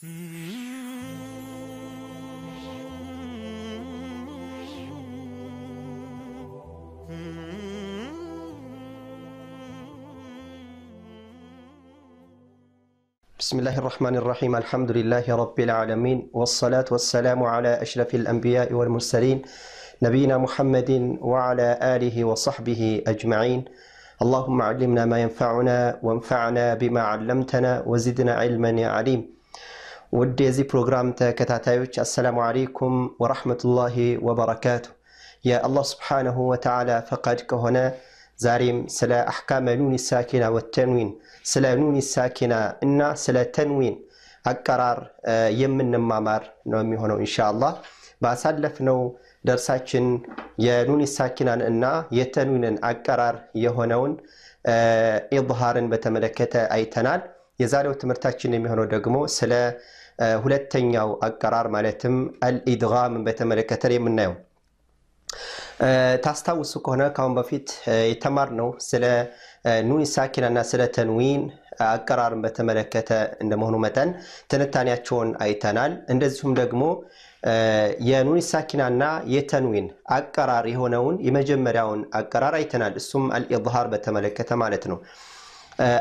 بسم الله الرحمن الرحيم الحمد لله رب العالمين والصلاة والسلام على أشرف الأنبياء والمرسلين نبينا محمد وعلى آله وصحبه أجمعين اللهم علمنا ما ينفعنا وانفعنا بما علمتنا وزدنا علما يا عليم ውድ የዚህ ፕሮግራም ተከታታዮች አሰላሙ አሌይኩም ወራህመቱላሂ ወበረካቱ። የአላህ ስብሓንሁ ወተዓላ ፈቃድ ከሆነ ዛሬም ስለ አሕካመ ኑን ሳኪና ወተንዊን ስለ ኑን ሳኪና እና ስለ ተንዊን አቀራር የምንማማር ነው የሚሆነው እንሻ ባሳለፍነው ደርሳችን የኑን ሳኪናን እና የተንዊንን አቀራር የሆነውን ኢዝሃርን በተመለከተ አይተናል። የዛሬው ትምህርታችን የሚሆነው ደግሞ ስለ ሁለተኛው አቀራር ማለትም አልኢድጋምን በተመለከተ የምናየው ታስታውሱ ከሆነ ከአሁን በፊት የተማርነው ስለ ኑን ሳኪናና ስለ ተንዊን አቀራርን በተመለከተ እንደመሆኑ መጠን ትንታኔያቸውን አይተናል። እንደዚሁም ደግሞ የኑን ሳኪናና የተንዊን አቀራር የሆነውን የመጀመሪያውን አቀራር አይተናል። እሱም አልኢድሃር በተመለከተ ማለት ነው።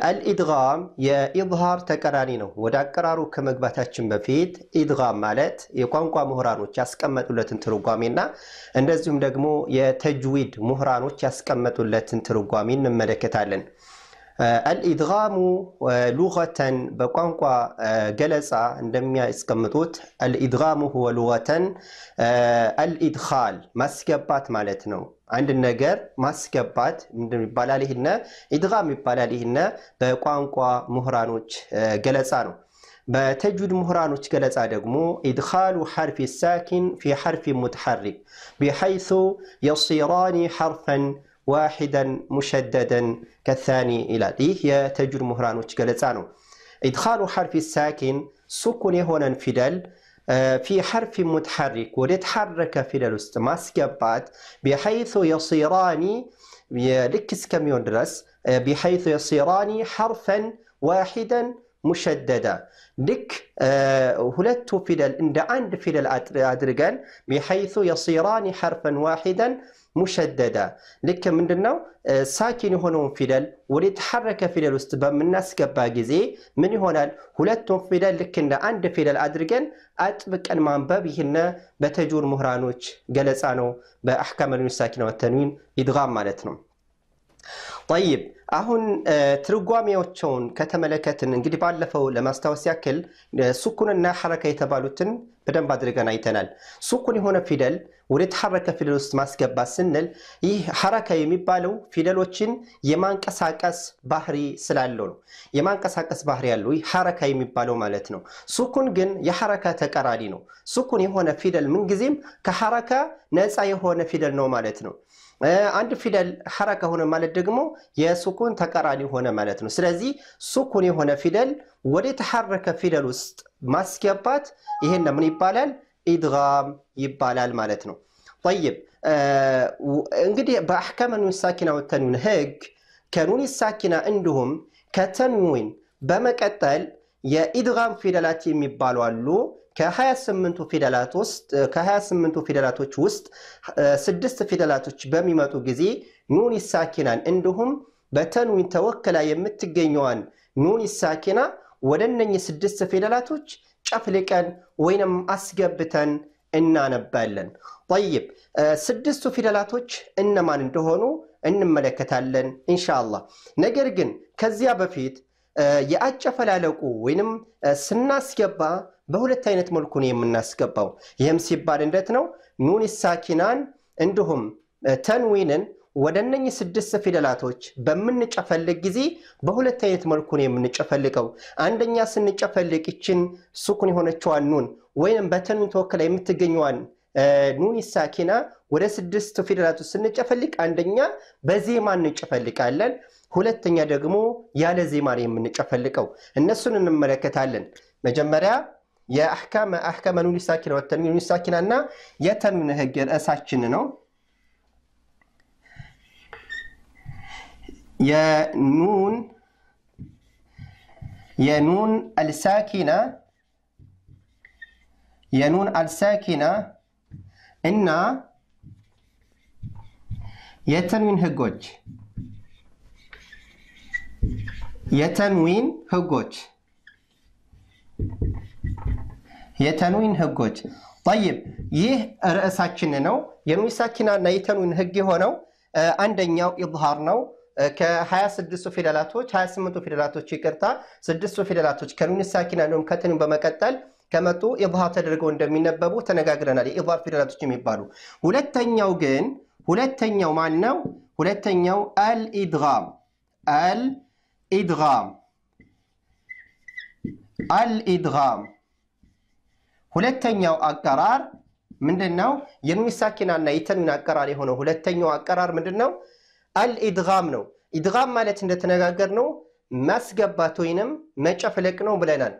አልኢድጋም የኢዝሃር ተቀራኒ ነው። ወደ አቀራሩ ከመግባታችን በፊት ኢድጋም ማለት የቋንቋ ምሁራኖች ያስቀመጡለትን ትርጓሜና እንደዚሁም ደግሞ የተጅዊድ ምሁራኖች ያስቀመጡለትን ትርጓሜ እንመለከታለን። አልኢድጋሙ ሉገተን በቋንቋ ገለጻ እንደሚያስቀምጡት አልኢድጋሙ ሁወ ሉገተን አልኢድኻል ማስገባት ማለት ነው። عند النجار ماسك بات من بالاله النا إدغام بالاله النا بقانقوا مهرانوش جلسانو بتجد مهرانوش جلس عدمو إدخال حرف الساكن في حرف متحرك بحيث يصيران حرفا واحدا مشددا كالثاني إلى ذيه تجد مهرانوش جلسانو إدخال حرف الساكن سكون هنا فدل آه، في حرف متحرك ولتحرك في لست ما بحيث يصيران لكس كميوندرس آه، بحيث يصيران حرفا واحدا مشددا لك آه، هلت في ان عند في بحيث يصيران حرفا واحدا ሙሸደዳ ልክ ምንድን ነው ሳኪን የሆነውን ፊደል ወደ የተሐረከ ፊደል ውስጥ በምናስገባ ጊዜ ምን ይሆናል? ሁለቱም ፊደል ልክ እንደ አንድ ፊደል አድርገን አጥብቀን ማንበብ። ይህን በተጁር ምሁራኖች ገለጻ ነው። በአሕካም ሳኪና ወተንዊን ኢድጋም ማለት ነው። ጠይብ አሁን ትርጓሜዎቸውን ከተመለከትን እንግዲህ ባለፈው ለማስታወስ ያክል ሱኩንና ሐረካ የተባሉትን በደንብ አድርገን አይተናል። ሱኩን የሆነ ፊደል ወደ ተሐረከ ፊደል ውስጥ ማስገባት ስንል ይህ ሐረካ የሚባለው ፊደሎችን የማንቀሳቀስ ባህሪ ስላለው ነው። የማንቀሳቀስ ባህሪ ያለው ይህ ሐረካ የሚባለው ማለት ነው። ሱኩን ግን የሐረካ ተቀራኒ ነው። ሱኩን የሆነ ፊደል ምንጊዜም ከሐረካ ነፃ የሆነ ፊደል ነው ማለት ነው። አንድ ፊደል ሐረካ ሆነ ማለት ደግሞ የሱኩን ተቃራኒ ሆነ ማለት ነው። ስለዚህ ሱኩን የሆነ ፊደል ወደ ተሐረከ ፊደል ውስጥ ማስገባት ይሄን ምን ይባላል? ኢድጋም ይባላል ማለት ነው። ጠይብ እንግዲህ በአሕካም ኑን ሳኪና ወተንዊን ህግ ከኑን ሳኪና እንዲሁም ከተንዊን በመቀጠል የኢድጋም ፊደላት የሚባሉ አሉ። ከ 28 ፊደላት ውስጥ 28 ቱ ፊደላቶች ውስጥ ስድስት ፊደላቶች በሚመጡ ጊዜ ኑን ይሳኪናን እንዲሁም በተንዊን ተወክላ የምትገኘዋን ኑን ሳኪና ወደ እነኚህ ስድስት ፊደላቶች ጨፍልቀን ወይንም አስገብተን እናነባለን። ጠይብ ስድስቱ ፊደላቶች እነማን እንደሆኑ እንመለከታለን ኢንሻአላህ። ነገር ግን ከዚያ በፊት የአጨፈላለቁ ወይንም ስናስገባ በሁለት አይነት መልኩ ነው የምናስገባው። ይህም ሲባል እንዴት ነው? ኑን ሳኪናን እንዲሁም ተንዊንን ወደ እነኝ ስድስት ፊደላቶች በምንጨፈልግ ጊዜ በሁለት አይነት መልኩ ነው የምንጨፈልገው። አንደኛ ስንጨፈልግ ይችን ሱኩን የሆነችዋን ኑን ወይም በተንዊን ተወክላ የምትገኘዋን ኑን ሳኪና ወደ ስድስት ፊደላቶች ስንጨፈልቅ አንደኛ በዜማ እንጨፈልቃለን። ሁለተኛ ደግሞ ያለ ዜማ ነው የምንጨፈልቀው። እነሱን እንመለከታለን። መጀመሪያ የአሕካመ ኑን ሳኪና ወተንዊን ኑን ሳኪና እና የተንዊን ህግ ርዕሳችን ነው። የኑን የኑን አልሳኪና የኑን አልሳኪና እና የተንዊን ህጎች የተንዊን ህጎች የተንዊን ህጎች ጠይብ፣ ይህ ርዕሳችን ነው። የንዊን እና የተንዊን ህግ የሆነው አንደኛው ኢዝሃር ነው። 26 ፊደላቶች 28ቱ ፊደላቶች ይቅርታ፣ ስድስቱ ፊደላቶች ከንዊን ሳኪና እንዲሁም ከተንዊን በመቀጠል ከመጡ ኢዝሃር ተደርገው እንደሚነበቡ ተነጋግረናል። የኢዝሃር ፊደላቶች የሚባሉ ሁለተኛው ግን ሁለተኛው ማን ነው? ሁለተኛው አልኢድጋም አልኢድጋም አልኢድጋም ሁለተኛው አቀራር ምንድን ነው? የሚሳኪናና የተንዊን አቀራር የሆነው ሁለተኛው አቀራር ምንድን ነው? አልኢድጋም ነው። ኢድጋም ማለት እንደተነጋገር ነው ማስገባት ወይንም መጨፍለቅ ነው ብለናል።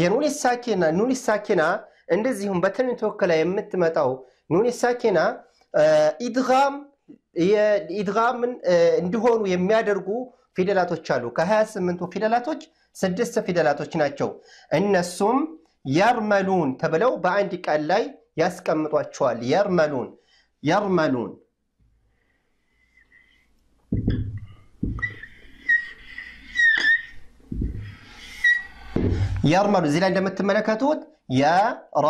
የኑን እንደዚሁም በተንዊን ተወክላ የምትመጣው ኑን ኢድጋም እንዲሆኑ የሚያደርጉ ፊደላቶች አሉ። ከ28ቱ ፊደላቶች ስድስት ፊደላቶች ናቸው። እነሱም ያርመሉን ተብለው በአንድ ቃል ላይ ያስቀምጧቸዋል። ያርመሉን ያርመሉን ያርመሉ እዚህ ላይ እንደምትመለከቱት ያ ራ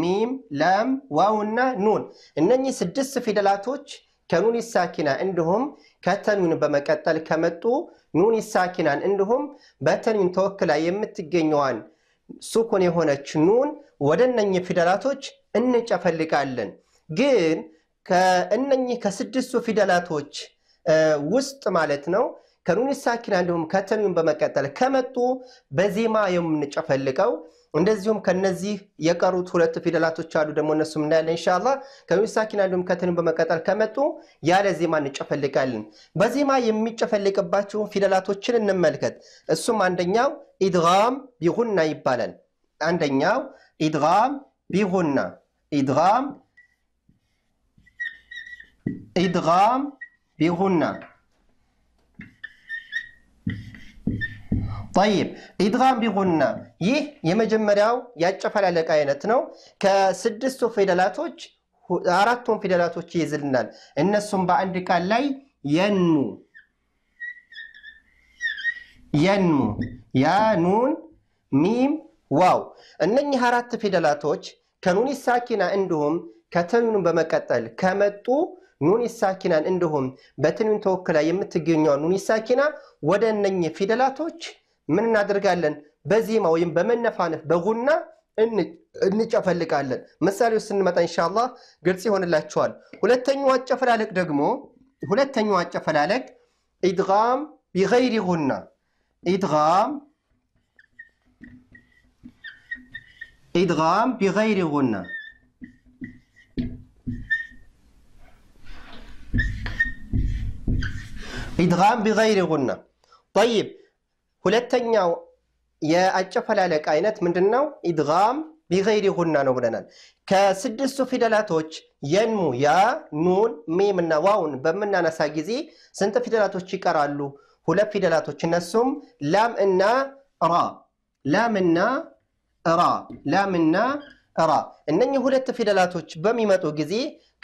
ሚም ላም ዋውና ኑን እነኚህ ስድስት ፊደላቶች ከኑን ሳኪና እንዲሁም ከተኑን በመቀጠል ከመጡ ኑን ይሳኪናን እንዲሁም በተኑን ተወክላ የምትገኘዋን ሱኩን የሆነች ኑን ወደ እነኚህ ፊደላቶች እንጨፈልቃለን። ግን ከእነኚህ ከስድስቱ ፊደላቶች ውስጥ ማለት ነው ከኑን ሳኪና እንዲሁም ከተኑን በመቀጠል ከመጡ በዜማ የምንጨፈልቀው እንደዚሁም ከነዚህ የቀሩት ሁለት ፊደላቶች አሉ ደግሞ እነሱም ምናያለን እንሻላ ከሚሳኪና እንዲሁም በመቀጠል ከመጡ ያለ ዜማ እንጨፈልቃለን። በዜማ የሚጨፈልቅባቸውን ፊደላቶችን እንመልከት። እሱም አንደኛው ኢድጋም ቢሁና ይባላል። አንደኛው ኢድጋም ቢሁና ኢድጋም ኢድጋም ጠይብ ኢድጋም ቢጉና ይህ የመጀመሪያው ያጨፈላለቅ አይነት ነው። ከስድስቱ ፊደላቶች አራቱን ፊደላቶች ይይዝልናል። እነሱም በአንድ ቃል ላይ የኑ የኑ ያኑን ሚም ዋው። እነኚህ አራት ፊደላቶች ከኑኒ ሳኪና እንዲሁም ከተሚኑን በመቀጠል ከመጡ ኑኒ ሳኪናን እንዲሁም በትንሚን ተወክላ የምትገኘው ኑኒ ሳኪና ወደ እነኚህ ፊደላቶች ምን እናደርጋለን? በዜማ ወይም በመነፋነፍ በጉና እንጨፈልቃለን። ምሳሌ ውስጥ ስንመጣ እንሻላ ግልጽ ይሆንላቸዋል። ሁለተኛው አጨፈላለቅ ደግሞ ሁለተኛው አጨፈላለቅ ኢድጋም ቢገይሪ ጉና ኢድጋም ኢድጋም ቢገይሪ ጉና ኢድጋም ቢገይሪ ጉና ጠይብ ሁለተኛው የአጨፈላለቅ አይነት ምንድን ነው? ኢድጋም ቢገይሪ ሁና ነው ብለናል። ከስድስቱ ፊደላቶች የኑ፣ ያ፣ ኑን፣ ሚም እና ዋውን በምናነሳ ጊዜ ስንት ፊደላቶች ይቀራሉ? ሁለት ፊደላቶች እነሱም ላም እና ራ። እና ራ። ላምና ራ። እነኚህ ሁለት ፊደላቶች በሚመጡ ጊዜ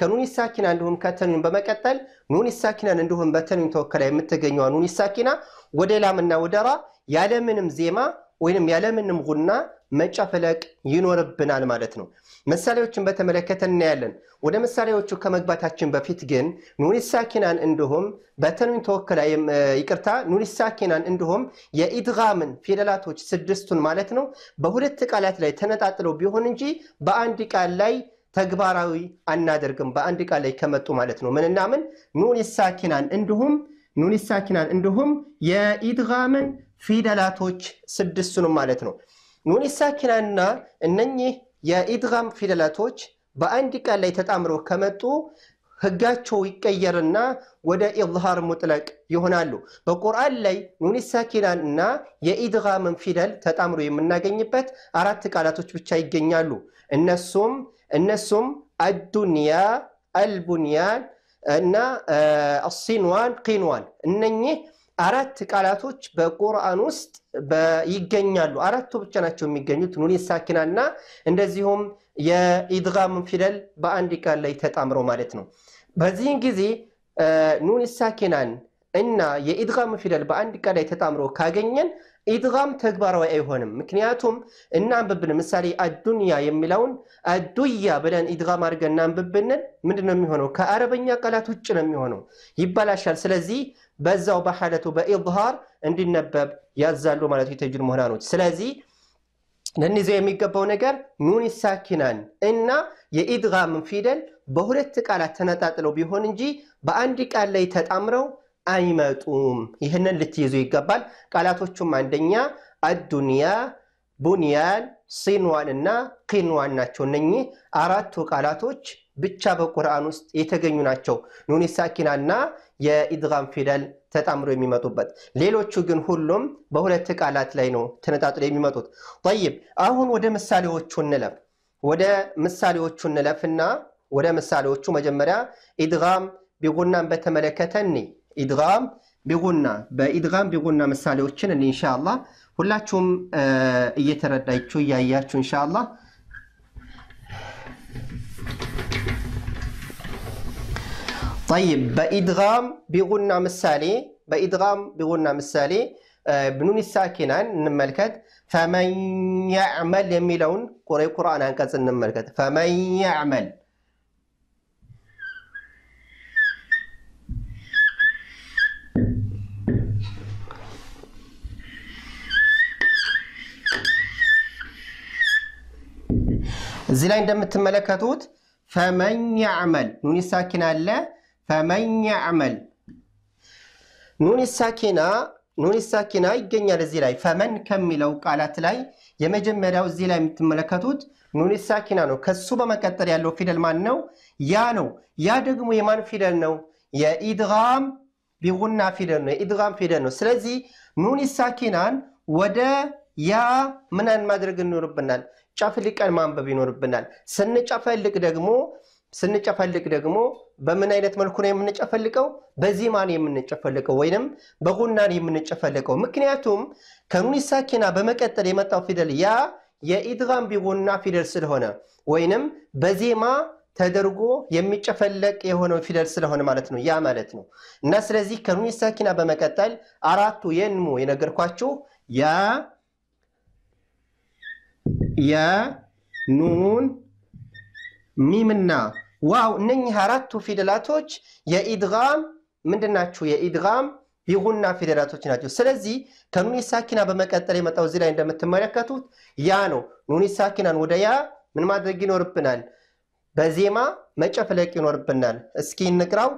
ከኑን ሳኪና እንዲሁም ከተኑን በመቀጠል ኑን ሳኪናን እንዲሁም በተኑን ተወከላ የምትገኘዋ ኑን ሳኪና ወደ ላምና ወደ ራ ያለምንም ዜማ ወይንም ያለምንም ጉና መጨፈለቅ ይኖርብናል ማለት ነው። ምሳሌዎችን በተመለከተ እናያለን። ወደ ምሳሌዎቹ ከመግባታችን በፊት ግን ኑኒስ ሳኪናን እንዲሁም በተኑን ተወከላ ይቅርታ፣ ኑኒስ ሳኪናን እንዲሁም የኢድጋምን ፊደላቶች ስድስቱን ማለት ነው በሁለት ቃላት ላይ ተነጣጥለው ቢሆን እንጂ በአንድ ቃል ላይ ተግባራዊ አናደርግም በአንድ ቃል ላይ ከመጡ ማለት ነው። ምንና ምን ኑን ሳኪናን እንዲሁም ኑን ሳኪናን እንዲሁም የኢድጋምን ፊደላቶች ስድስቱንም ማለት ነው። ኑን ሳኪናና እነኚህ የኢድጋም ፊደላቶች በአንድ ቃል ላይ ተጣምረው ከመጡ ህጋቸው ይቀየርና ወደ ኢዝሃር ሙጥለቅ ይሆናሉ። በቁርአን ላይ ኑን ሳኪናን እና የኢድጋምን ፊደል ተጣምሮ የምናገኝበት አራት ቃላቶች ብቻ ይገኛሉ። እነሱም እነሱም አዱንያ፣ አልቡንያን እና አሲንዋን፣ ቂንዋን እነኚህ አራት ቃላቶች በቁርአን ውስጥ ይገኛሉ። አራቱ ብቻ ናቸው የሚገኙት ኑን ሳኪናና እንደዚሁም የኢድጋም ፊደል በአንድ ቃል ላይ ተጣምረው ማለት ነው። በዚህን ጊዜ ኑን ሳኪናን እና የኢድጋም ፊደል በአንድ ቃል ላይ ተጣምረው ካገኘን ኢድጋም ተግባራዊ አይሆንም። ምክንያቱም እናንብብ ብንል ምሳሌ አዱንያ የሚለውን አዱያ ብለን ኢድጋም አድርገን እናንብብ ምንድን ነው የሚሆነው? ከአረበኛ ቃላት ውጭ ነው የሚሆነው፣ ይበላሻል። ስለዚህ በዛው በሐለቱ በኢዝሃር እንዲነበብ ያዛሉ ማለት የተጅድ መሆናኖች ስለዚህ ለእነዚህ የሚገባው ነገር ኑን ሳኪናን እና የኢድጋምን ፊደል በሁለት ቃላት ተነጣጥለው ቢሆን እንጂ በአንድ ቃል ላይ ተጣምረው አይመጡም። ይህንን ልትይዙ ይገባል። ቃላቶቹም አንደኛ አዱንያ፣ ቡንያን፣ ሲንዋን እና ቂንዋን ናቸው። እነኚህ አራቱ ቃላቶች ብቻ በቁርአን ውስጥ የተገኙ ናቸው። ኑን እና የኢድጋም ፊደል ተጣምሮ የሚመጡበት። ሌሎቹ ግን ሁሉም በሁለት ቃላት ላይ ነው ተነጣጥሎ የሚመጡት። ጠይብ አሁን ወደ ምሳሌዎቹ እንለፍ። ወደ ምሳሌዎቹ እንለፍና ወደ ምሳሌዎቹ መጀመሪያ ኢድጋም ቢጉናን በተመለከተ እኒ ኢድጋም ቢጉና በኢድጋም ቢጉና ምሳሌዎችን እኔ እንሻላ ሁላችሁም እየተረዳችሁ እያያችሁ እንሻላ ጠይብ በኢድጋም ቢጉና ምሳሌ በኢድጋም ቢጉና ምሳሌ ብኑን ሳኪናን እንመልከት። ፈመን ያዕመል የሚለውን ቁሬ ቁርአን አንቀጽ እንመልከት። ፈመን ያዕመል እዚህ ላይ እንደምትመለከቱት ፈመን ያዕመል ኑን ሳኪና አለ። ፈመን ያዕመል ኑን ሳኪና ኑን ሳኪና ይገኛል እዚህ ላይ ፈመን ከሚለው ቃላት ላይ የመጀመሪያው እዚህ ላይ የምትመለከቱት ኑን ሳኪና ነው። ከሱ በመቀጠል ያለው ፊደል ማን ነው? ያ ነው። ያ ደግሞ የማን ፊደል ነው? የኢድጋም ቢጉና ፊደል ነው። የኢድጋም ፊደል ነው። ስለዚህ ኑን ሳኪናን ወደ ያ ምናን ማድረግ ይኖርብናል ጨፍልቀን ማንበብ ይኖርብናል። ስንጨፈልቅ ደግሞ ስንጨፈልቅ ደግሞ በምን አይነት መልኩ ነው የምንጨፈልቀው? በዚማን የምንጨፈልቀው ወይንም በጉናን የምንጨፈልቀው። ምክንያቱም ከኑኒ ሳኪና በመቀጠል የመጣው ፊደል ያ የኢድጋም ቢጉና ፊደል ስለሆነ ወይንም በዜማ ተደርጎ የሚጨፈለቅ የሆነው ፊደል ስለሆነ ማለት ነው ያ ማለት ነው። እና ስለዚህ ከኑኒ ሳኪና በመቀጠል አራቱ የንሙ የነገርኳችሁ ያ የኑን ሚምና ዋው እነኚህ አራቱ ፊደላቶች የኢድጋም ምንድናችሁ? የኢድጋም ቢሁና ፊደላቶች ናቸው። ስለዚህ ከኑኒ ሳኪና በመቀጠል የመጣው እዚህ ላይ እንደምትመለከቱት ያ ነው። ኑኒ ሳኪናን ወደ ያ ምን ማድረግ ይኖርብናል? በዜማ መጨፍለቅ ይኖርብናል። እስኪ እንቅራው።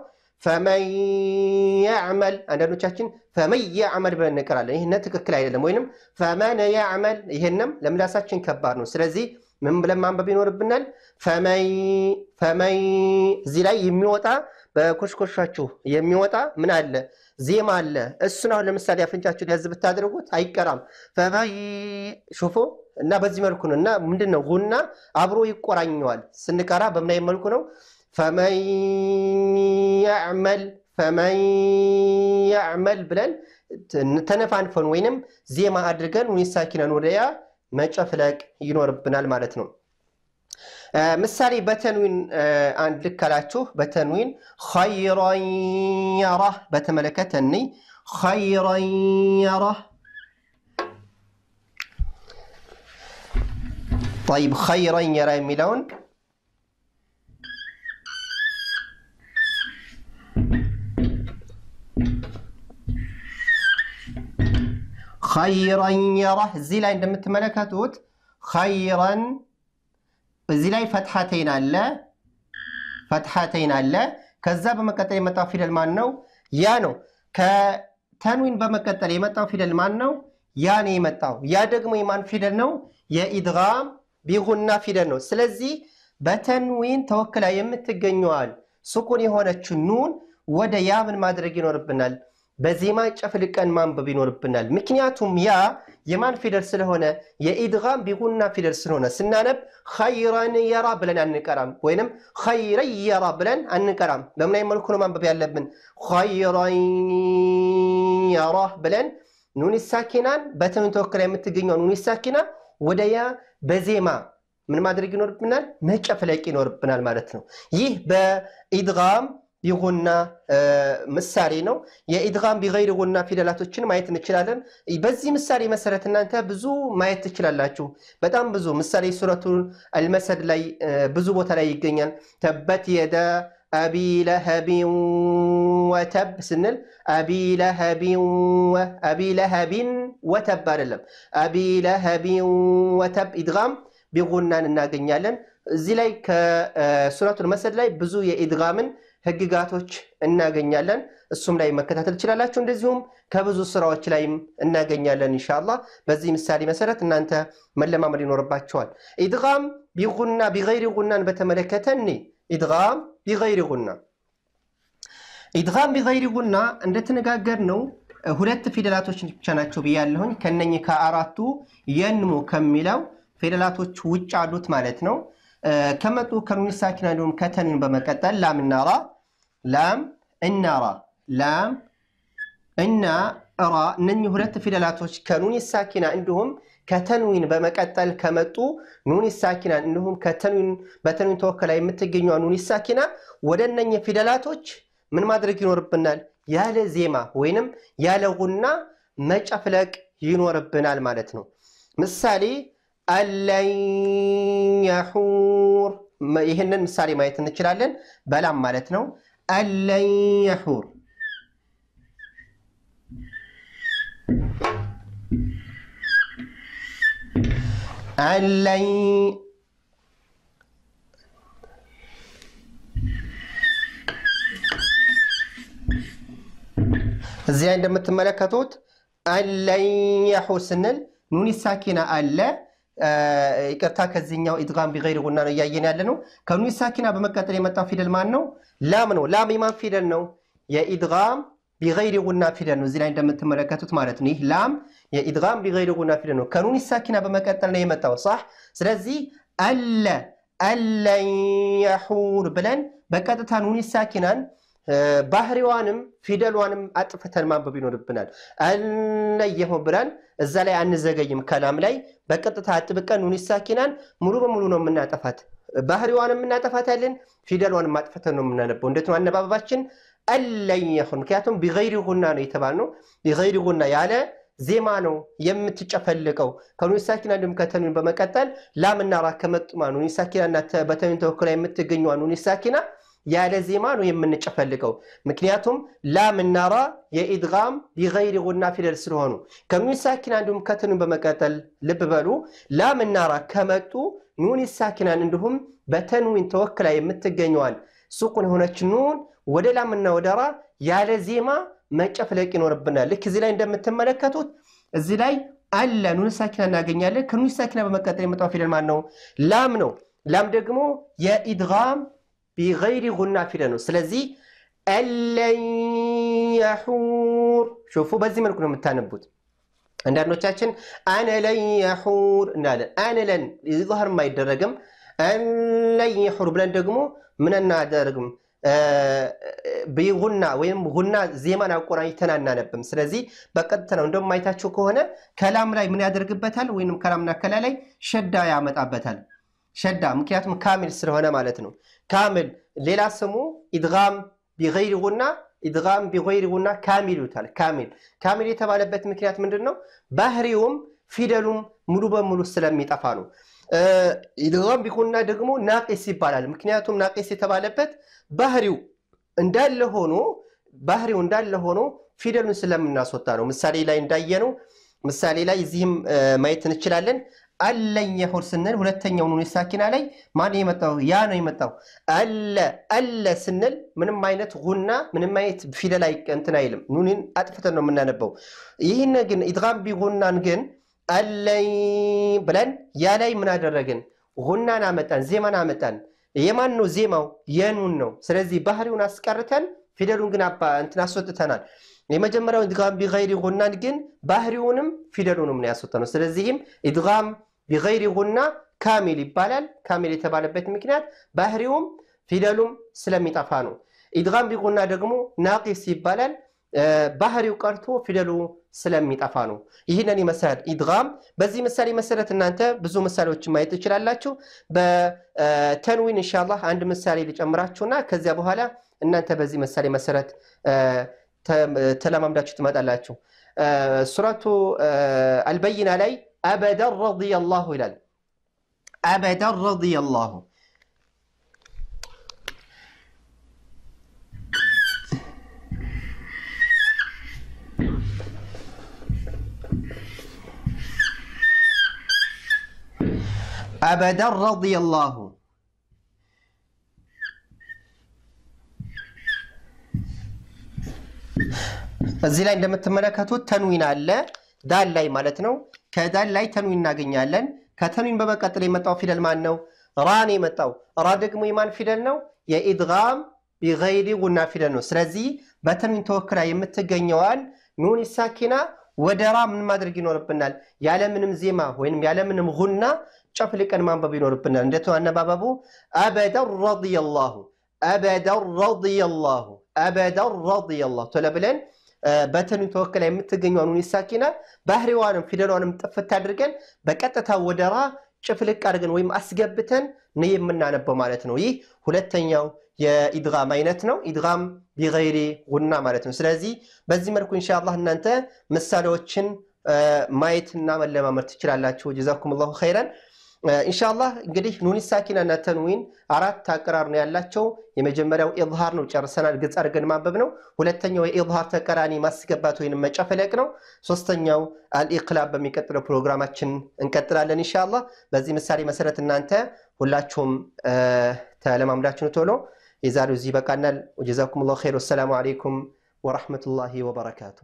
ፈመን ያዕመል አንዳንዶቻችን ፈመን ያዕመል ብለን እንቀራለን። ይህነ ትክክል አይደለም። ወይንም ፈመን ያዕመል ይህንም ለምላሳችን ከባድ ነው። ስለዚህ ምን ብለን ማንበብ ይኖርብናል? ፈመን እዚህ ላይ የሚወጣ በኮሽኮሻችሁ የሚወጣ ምን አለ? ዜማ አለ። እሱን አሁን ለምሳሌ አፍንቻችሁ ያዝ ብታደርጉት አይቀራም። ፈመን ሹፎ እና በዚህ መልኩ ነው እና ምንድን ነው ጉና አብሮ ይቆራኘዋል። ስንቀራ በምን መልኩ ነው? ፈመን ያዕመል ፈመን ያዕመል ብለን ተነፋንፈን ወይንም ዜማ አድርገን ኑኒሳኪነን ወደያ መጨፍለቅ ይኖርብናል ማለት ነው። ምሳሌ በተንዊን አንድ ልካላችሁ በተንዊን ኸይረን የራህ በተመለከተ እኒ ኸይረን የራህ ጠይብ ኸይረን የራ የሚለውን ኸይረን የራህ እዚህ ላይ እንደምትመለከቱት ኸይረን እዚህ ላይ ፈትሐተይን አለ ፈትሐተይን አለ። ከዛ በመቀጠል የመጣው ፊደል ማን ነው? ያ ነው። ከተንዊን በመቀጠል የመጣው ፊደል ማን ነው? ያ ነው የመጣው። ያ ደግሞ የማን ፊደል ነው? የኢድጋም ቢሁና ፊደል ነው። ስለዚህ በተንዊን ተወክላ የምትገኘዋል ሱኩን የሆነችው ኑን ወደ ያ ምን ማድረግ ይኖርብናል? በዜማ ጨፍልቀን ማንበብ ይኖርብናል። ምክንያቱም ያ የማን ፊደል ስለሆነ የኢድጋም ቢጉና ፊደል ስለሆነ ስናነብ ኸይረን የራ ብለን አንቀራም፣ ወይንም ኸይረን የራ ብለን አንቀራም። በምን አይነት መልኩ ነው ማንበብ ያለብን? ኸይረን የራ ብለን ኑኒሳኪናን በትምን ወክላ የምትገኘው ኑኒሳኪና ወደ ያ በዜማ ምን ማድረግ ይኖርብናል? መጨፍለቅ ይኖርብናል ማለት ነው። ይህ በኢድጋም ቢጉና ምሳሌ ነው። የኢድጋም ቢገይር ጉና ፊደላቶችን ማየት እንችላለን። በዚህ ምሳሌ መሰረት እናንተ ብዙ ማየት ትችላላችሁ። በጣም ብዙ ምሳሌ ሱረቱ አልመሰድ ላይ ብዙ ቦታ ላይ ይገኛል። ተበት የደ አቢ ለሀቢን ወተብ ስንል አቢ ለሀቢን ለሀቢን ወተብ አይደለም፣ አቢ ለሀቢን ወተብ ኢድጋም ቢጉናን እናገኛለን። እዚህ ላይ ከሱረቱ መሰድ ላይ ብዙ የኢድጋምን ህግጋቶች እናገኛለን። እሱም ላይ መከታተል ትችላላችሁ። እንደዚሁም ከብዙ ስራዎች ላይም እናገኛለን እንሻላ። በዚህ ምሳሌ መሰረት እናንተ መለማመድ ይኖርባችኋል። ኢድጋም ቢጉና ቢገይሪ ጉናን በተመለከተ እኔ ኢድጋም ቢገይሪ ጉና ኢድጋም ቢገይሪ ጉና እንደተነጋገር ነው ሁለት ፊደላቶች ብቻ ናቸው ብያለሁኝ። ከነኚህ ከአራቱ የንሙ ከሚለው ፊደላቶች ውጭ አሉት ማለት ነው። ከመጡ ከኑን ሳኪና እንዲሁም ከተንን በመቀጠል ላምና ራ ላም እና ራ ላም እና ራ እነኚህ ሁለት ፊደላቶች ከኑን ሳኪና እንዲሁም ከተንዊን በመቀጠል ከመጡ ኑን ሳኪና እንዲሁም ከተንዊን በተንዊን ተወከላ የምትገኘዋ ኑን ሳኪና ወደ እነኚህ ፊደላቶች ምን ማድረግ ይኖርብናል? ያለ ዜማ ወይንም ያለ ጉና መጨፍለቅ ይኖርብናል ማለት ነው። ምሳሌ አለን ይህንን ምሳሌ ማየት እንችላለን። በላም ማለት ነው። ألن يحور ألن እዚያ እንደምትመለከቱት አለን ያሑ ስንል ኑኒ ሳኪና አለ ይቅርታ ከዚህኛው ኢድጋም ቢገይር ጉና ነው እያየን ያለ ነው። ከኑን ሳኪና በመቀጠል የመጣው ፊደል ማን ነው? ላም ነው። ላም የማን ፊደል ነው? የኢድጋም ቢገይር ጉና ፊደል ነው። እዚህ ላይ እንደምትመለከቱት ማለት ነው። ይህ ላም የኢድጋም ቢገይር ጉና ፊደል ነው። ከኑን ሳኪና በመቀጠል ነው የመጣው ሳ ስለዚህ አለ አለን የሑር ብለን በቀጥታ ኑን ሳኪናን ባህሪዋንም ፊደሏንም አጥፍተን ማንበብ ይኖርብናል። አልነየሁ ብለን እዛ ላይ አንዘገይም። ከላም ላይ በቀጥታ አጥብቀን ኑኒሳኪናን ሙሉ በሙሉ ነው የምናጠፋት። ባህሪዋንም እናጠፋታለን፣ ፊደሏንም አጥፍተን ነው የምናነበው። እንዴት ነው አነባበባችን? አልለየሁን። ምክንያቱም ቢገይሪ ሁና ነው የተባልነው። ቢገይሪ ሁና ያለ ዜማ ነው የምትጨፈልቀው። ከኑኒሳኪና ሳኪና እንዲሁም ከተኑን በመቀጠል ላምና ራ ከመጡማ ኑኒሳኪና ሳኪናና በተኑን ተወክላ የምትገኘዋ ኑኒሳኪና ያለ ዜማ ነው የምንጨፈልገው። ምክንያቱም ላም እና ራ የኢድጋም ቢገይሪ ጉና ፊደል ስለሆኑ ከኑን ሳኪና እንዲሁም ከትኑ በመቀጠል ልብ በሉ። ላም እና ራ ከመጡ ኑን ሳኪናን እንዲሁም በተንዊን ተወክላ የምትገኘዋል ሱቁን የሆነች ኑን ወደ ላምና ወደ ራ ያለ ዜማ መጨፍለቅ ይኖርብናል። ልክ እዚህ ላይ እንደምትመለከቱት እዚህ ላይ አለ ኑን ሳኪና እናገኛለን። ከኑን ሳኪና በመቀጠል የመጣው ፊደል ማን ነው? ላም ነው። ላም ደግሞ የኢድጋም ቢገይሪ ጉና ፊደል ነው። ስለዚህ አለንያሑር ሹፉ፣ በዚህ መልኩ ነው የምታነቡት። አንዳንዶቻችን አነለን ያሑር እናለን። አነለን ይህም አይደረግም። አነለን ያሑር ብለን ደግሞ ምን እናደርግም? ቢጉና ወይም ጉና ዜማን አቆራኝተን አናነብም። ስለዚህ በቀጥታ ነው። እንደውም አይታችሁ ከሆነ ከላም ላይ ምን ያደርግበታል? ወይም ከላምና ከላ ላይ ሸዳ ያመጣበታል። ሸዳ ምክንያቱም ካሚል ስለሆነ ማለት ነው። ካሚል ሌላ ስሙ ኢድጋም ቢገይሪ ጉና ኢድጋም ቢገይሪ ጉና ካሚል ይሉታል። ካሚል ካሚል የተባለበት ምክንያት ምንድን ነው? ባህሪውም ፊደሉም ሙሉ በሙሉ ስለሚጠፋ ነው። ኢድጋም ቢጉና ደግሞ ናቂስ ይባላል። ምክንያቱም ናቂስ የተባለበት ባህሪው እንዳለ ሆኖ ባህሪው እንዳለ ሆኖ ፊደሉን ስለምናስወጣ ነው። ምሳሌ ላይ እንዳየነው ምሳሌ ላይ እዚህም ማየት እንችላለን። አለኝ የሆድ ስንል ሁለተኛው ኑን ሳኪና ላይ ማን የመጣው ያ ነው የመጣው። አለ አለ ስንል ምንም አይነት ጉና ምንም አይነት ፊደል እንትን አይልም። ኑንን አጥፍተን ነው የምናነበው። ይህን ግን ኢድጋም ቢጉናን ግን አለኝ ብለን ያ ላይ ምን አደረግን? ጉናን አመጣን፣ ዜማን አመጣን። የማን ነው ዜማው? የኑን ነው። ስለዚህ ባህሪውን አስቀርተን ፊደሉን ግን አባ እንትን አስወጥተናል። የመጀመሪያው ኢድጋም ቢገይሪ ጉናን ግን ባህሪውንም ፊደሉንም ነው ያስወጠነው። ስለዚህም ኢድጋም ሁና ካሚል ይባላል። ካሚል የተባለበት ምክንያት ባህሪውም ፊደሉም ስለሚጠፋ ነው። ኢድጋም ቢጉና ደግሞ ናቂስ ይባላል። ባህሪው ቀርቶ ፊደሉ ስለሚጠፋ ነው። ይህንን ይመስላል ኢድጋም። በዚህ ምሳሌ መሰረት እናንተ ብዙ ምሳሌዎችን ማየት ትችላላችሁ። በተንዊን እንሻላ አንድ ምሳሌ ልጨምራችሁና ከዚያ በኋላ እናንተ በዚህ ምሳሌ መሰረት ተለማምዳችሁ ትመጣላችሁ። ሱረቱ አልበይና ላይ أبدا رضي الله لنا أبدا رضي الله أبدا رضي الله እዚህ ላይ እንደምትመለከቱት ተንዊን አለ ዳል ላይ ማለት ነው ከዳል ላይ ተንዊን እናገኛለን። ከተንዊን በመቀጠል የመጣው ፊደል ማን ነው? ራ ነው የመጣው። ራ ደግሞ የማን ፊደል ነው? የኢድጋም ቢገይሪ ጉና ፊደል ነው። ስለዚህ በተንዊን ተወክላ የምትገኘዋን ኑን ሳኪና ወደ ራ ምን ማድረግ ይኖርብናል? ያለምንም ዜማ ወይም ያለምንም ጉና ጨፍልቀን ማንበብ ይኖርብናል። እንደት አነባበቡ አበደር ረድየላሁ አበደር ረድየላሁ አበደር ረድየላሁ ተለብለን በተኑ ተወክላ የምትገኘውን ኑን ሳኪና ባህሪዋንም ፊደሏንም ጥፍት አድርገን በቀጥታ ወደ ጭፍልቅ አድርገን ወይም አስገብተን ነው የምናነበው ማለት ነው። ይህ ሁለተኛው የኢድጋም አይነት ነው። ኢድጋም ቢገይሪ ጉና ማለት ነው። ስለዚህ በዚህ መልኩ እንሻላ እናንተ ምሳሌዎችን ማየትና መለማመድ ትችላላችሁ። ጀዛኩም ላሁ ኸይረን። ኢንሻአላህ እንግዲህ ኑኒ ሳኪና እና ተንዊን አራት አቀራር ነው ያላቸው። የመጀመሪያው ኢዝሃር ነው፣ ጨርሰናል። ግልጽ አድርገን ማንበብ ነው። ሁለተኛው የኢዝሃር ተቀራኒ ማስገባት ወይንም መጨፈለቅ ነው። ሶስተኛው አልኢቅላብ። በሚቀጥለው ፕሮግራማችን እንቀጥላለን ኢንሻአላህ። በዚህ ምሳሌ መሰረት እናንተ ሁላችሁም ተለማምዳችሁ ቶሎ የዛሬው እዚህ ይበቃናል። ወጀዛኩሙላሁ ኸይር። ወሰላሙ አለይኩም ወራህመቱላሂ ወበረካቱ።